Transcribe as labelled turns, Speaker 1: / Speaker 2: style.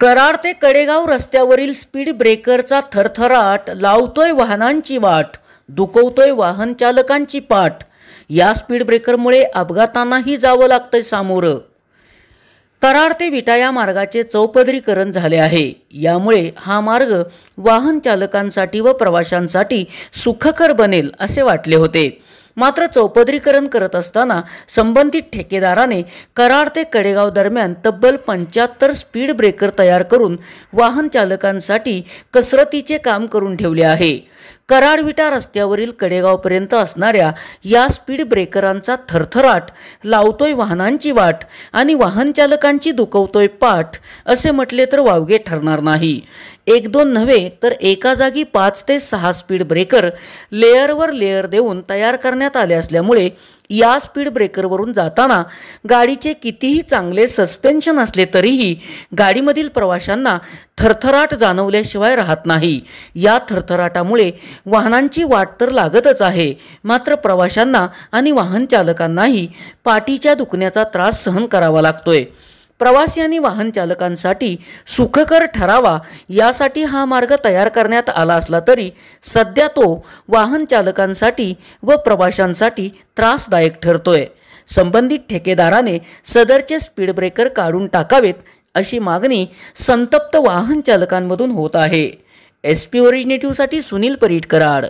Speaker 1: कराड ते कडेगाव रस्त्यावरील स्पीड ब्रेकरचा थरथराट लावतोय वाहनांची वाट दुखवतोय वाहन चालकांची पाठ या स्पीड ब्रेकरमुळे अपघातांनाही जावं लागतंय सामोरं कराड ते विटा या मार्गाचे चौपदरीकरण झाले आहे यामुळे हा मार्ग वाहन चालकांसाठी व प्रवाशांसाठी सुखकर बनेल असे वाटले होते मात्र चौपदरीकरण करत असताना संबंधित ठेकेदाराने कराड ते कडेगाव दरम्यान तब्बल पंच्याहत्तर स्पीड ब्रेकर तयार करून वाहन चालकांसाठी कसरतीचे काम करून ठेवले आहे कराडविटा रस्त्यावरील कडेगावपर्यंत असणाऱ्या या स्पीड ब्रेकरांचा थरथराट लावतोय वाहनांची वाट आणि चालकांची दुखवतोय पाठ असे म्हटले तर वावगे ठरणार नाही एक दोन नव्हे तर एका जागी पाच ते सहा स्पीड ब्रेकर लेअरवर लेअर देऊन तयार करण्यात आले असल्यामुळे या स्पीड ब्रेकरवरून जाताना गाडीचे कितीही चांगले सस्पेन्शन असले तरीही गाडीमधील प्रवाशांना थरथराट जाणवल्याशिवाय राहत नाही या थरथराटामुळे वाहनांची वाट तर लागतच आहे मात्र प्रवाशांना आणि वाहन चालकांनाही पाठीच्या दुखण्याचा त्रास सहन करावा लागतोय प्रवासी आणि वाहन चालकांसाठी सुखकर ठरावा यासाठी हा मार्ग तयार करण्यात आला असला तरी सध्या तो वाहन चालकांसाठी व प्रवाशांसाठी त्रासदायक ठरतोय संबंधित ठेकेदाराने सदरचे स्पीड ब्रेकर काढून टाकावेत अशी मागणी संतप्त वाहन चालकांमधून होत आहे एस पी ओरिजिनेटिव्हसाठी सुनील कराड